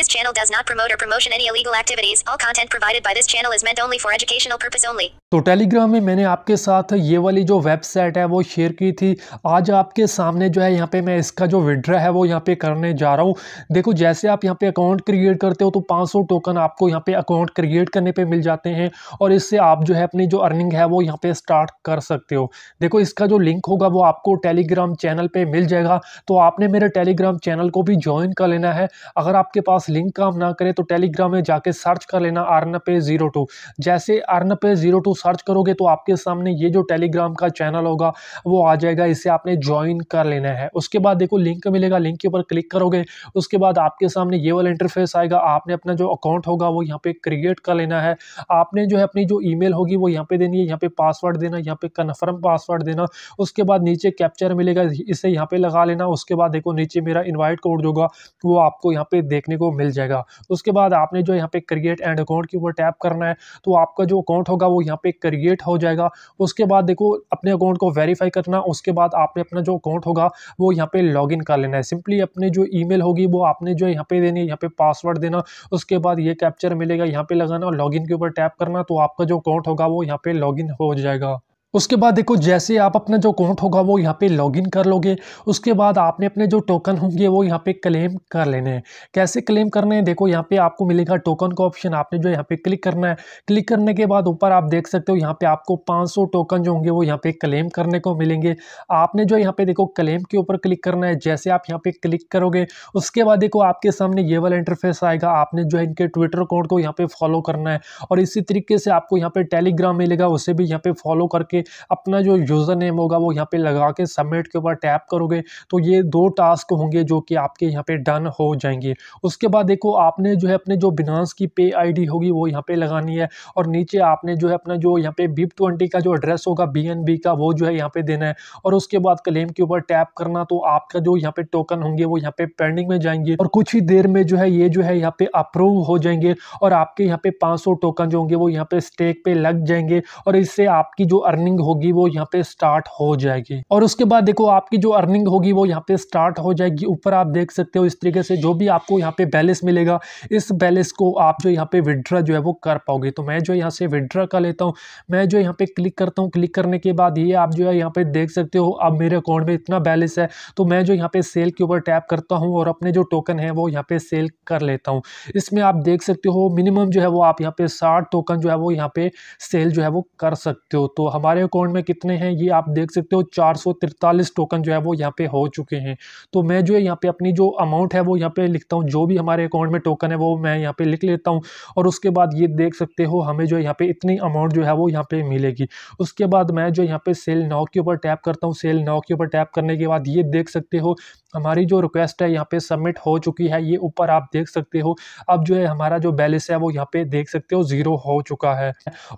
This channel does not promote or promotion any illegal activities. All content provided by this channel is meant only for educational purpose only. तो Telegram में मैंने आपके साथ ये वाली जो वेबसाइट है वो शेयर की थी आज आपके सामने जो है यहाँ पे मैं इसका जो विड्रा है वो यहाँ पे करने जा रहा हूँ देखो जैसे आप यहाँ पे अकाउंट क्रिएट करते हो तो 500 टोकन आपको यहाँ पे अकाउंट क्रिएट करने पे मिल जाते हैं और इससे आप जो है अपनी जो अर्निंग है वो यहाँ पर स्टार्ट कर सकते हो देखो इसका जो लिंक होगा वो आपको टेलीग्राम चैनल पर मिल जाएगा तो आपने मेरे टेलीग्राम चैनल को भी ज्वाइन कर लेना है अगर आपके पास लिंक काम ना करे तो टेलीग्राम में जाके सर्च कर लेना अर्न पे ज़ीरो टू जैसे earn pay zero two search करोगे तो आपके सामने ये जो टेलीग्राम का चैनल होगा वो आ जाएगा इसे आपने ज्वाइन कर लेना है उसके बाद देखो लिंक मिलेगा लिंक के ऊपर क्लिक करोगे उसके बाद आपके सामने ये वाला इंटरफेस आएगा आपने अपना जो अकाउंट होगा वो यहाँ पे क्रिएट कर लेना है आपने जो है अपनी जो ई होगी वो यहाँ पे देनी है यहाँ पे पासवर्ड देना यहाँ पे कन्फर्म पासवर्ड देना उसके बाद नीचे कैप्चर मिलेगा इसे यहाँ पे लगा लेना उसके बाद देखो नीचे मेरा इन्वाइट कोड होगा वो आपको यहाँ पे देखने को मिल जाएगा उसके बाद आपने जो यहाँ पे क्रिएट एंड अकाउंट के ऊपर टैप करना है तो आपका जो अकाउंट होगा वो यहाँ पे क्रिएट हो जाएगा उसके बाद देखो अपने अकाउंट को वेरीफाई करना उसके बाद आपने अपना जो अकाउंट होगा वो यहाँ पे लॉग कर लेना है सिंपली अपने जो ई होगी वो आपने जो यहाँ पे देनी यहाँ पे पासवर्ड देना उसके बाद ये कैप्चर मिलेगा यहाँ पे लगाना लॉग के ऊपर टैप करना तो आपका जो अकाउंट होगा वो यहाँ पे लॉग हो जाएगा उसके बाद देखो जैसे आप अपना जो अकाउंट होगा वो यहाँ पे लॉगिन कर लोगे उसके बाद आपने अपने जो टोकन होंगे वो यहाँ पे क्लेम कर लेने हैं कैसे क्लेम करने हैं देखो यहाँ पे आपको मिलेगा टोकन का ऑप्शन आपने जो यहाँ पे क्लिक करना है क्लिक करने के बाद ऊपर आप देख सकते हो यहाँ पे आपको 500 टोकन जो होंगे वो यहाँ पे क्लेम करने को मिलेंगे आपने जो यहाँ पे देखो क्लेम के ऊपर क्लिक करना है जैसे आप यहाँ पे क्लिक करोगे उसके बाद देखो आपके सामने ये वाला इंटरफेस आएगा आपने जो है इनके ट्विटर अकाउंट को यहाँ पे फॉलो करना है और इसी तरीके से आपको यहाँ पे टेलीग्राम मिलेगा उसे भी यहाँ पे फॉलो करके करोगे अपना जो यूज़र नेम होगा वो यहाँ पे लगा के सबमिट के ऊपर टैप करोगे तो ये दो टास्क होंगे जो कि आपके यहाँ पे डन हो जाएंगे उसके बाद देखो आपने जो है अपने जो बिनास की पे आईडी होगी वो यहाँ पे लगानी है और नीचे आपने जो है अपना जो यहाँ पे बीप ट्वेंटी का जो एड्रेस होगा बी का वो जो है यहाँ पर देना है और उसके बाद क्लेम के ऊपर टैप करना तो आपका जो यहाँ पर टोकन होंगे वो यहाँ पर पेंडिंग में जाएंगे और कुछ ही देर में जो है ये जो है यहाँ पर अप्रूव हो जाएंगे और आपके यहाँ पर पाँच टोकन जो होंगे वो यहाँ पर स्टेक पर लग जाएंगे और इससे आपकी जो अर्निंग अर्निंग होगी वो यहाँ पे स्टार्ट हो जाएगी और उसके बाद देखो आपकी जो अर्निंग होगी वो यहाँ पे स्टार्ट हो जाएगी ऊपर आप देख सकते हो इस तरीके से जो भी आपको यहाँ पे बैलेंस मिलेगा इस बैलेंस को आप जो यहाँ पे विड्रा जो है वो कर पाओगे तो मैं जो यहाँ से विड्रा कर लेता हूँ मैं जो यहाँ पे क्लिक करता हूँ क्लिक करने के बाद ये आप जो है यहाँ पे देख सकते हो अब मेरे अकाउंट में इतना बैलेंस है तो मैं जो यहाँ पे सेल के ऊपर टैप करता हूँ और अपने जो टोकन है वो यहाँ पे सेल कर लेता हूँ इसमें आप देख सकते हो मिनिमम जो है वो आप यहाँ पे साठ टोकन जो है वो यहाँ पे सेल जो है वो कर सकते हो तो हमारे हमारे अकाउंट में कितने हैं ये आप देख सकते हो चार सौ तिरतालीस टोकन जो है वो यहाँ पे हो चुके हैं तो मैं जो है यहाँ पे अपनी जो अमाउंट है वो यहाँ पे लिखता हूँ जो भी हमारे अकाउंट में टोकन है वो मैं यहाँ पे लिख लेता हूँ और उसके बाद ये देख सकते हो हमें जो है यहाँ पे इतनी अमाउंट जो है वो यहाँ पे मिलेगी उसके बाद मैं जो यहाँ पे सेल नाव के ऊपर टैप करता हूँ सेल नाव के ऊपर टैप करने के बाद ये देख सकते हो हमारी जो रिक्वेस्ट है यहाँ पे सबमिट हो चुकी है ये ऊपर आप देख सकते हो अब जो है हमारा जो बैलेंस है वो यहाँ पे देख सकते हो ज़ीरो हो चुका है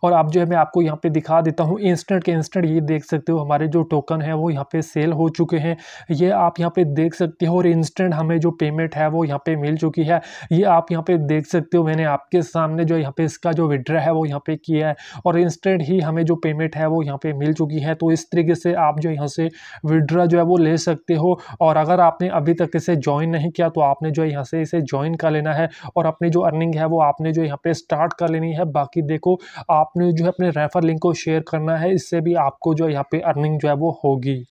और अब जो है मैं आपको यहाँ पे दिखा देता हूँ इंस्टेंट इंस्टेंट के इंस्टेंट ये देख सकते हो हमारे जो टोकन है वो यहाँ पे सेल हो चुके हैं ये आप यहाँ पे देख सकते हो और इंस्टेंट हमें जो पेमेंट है वो यहाँ पे मिल चुकी है ये आप यहाँ पे देख सकते हो मैंने आपके सामने जो यहाँ पे इसका जो विड्रा है वो यहाँ पे किया है और इंस्टेंट ही हमें जो पेमेंट है वो यहाँ पे मिल चुकी है तो इस तरीके से आप जो यहाँ से विड्रा जो है वो ले सकते हो और अगर आपने अभी तक इसे ज्वाइन नहीं किया तो आपने जो यहाँ से इसे ज्वाइन कर लेना है और अपनी जो अर्निंग है वो आपने जो यहाँ पे स्टार्ट कर लेनी है बाकी देखो आपने जो है अपने रेफर लिंक को शेयर करना है इससे भी आपको जो यहाँ पे अर्निंग जो है वो होगी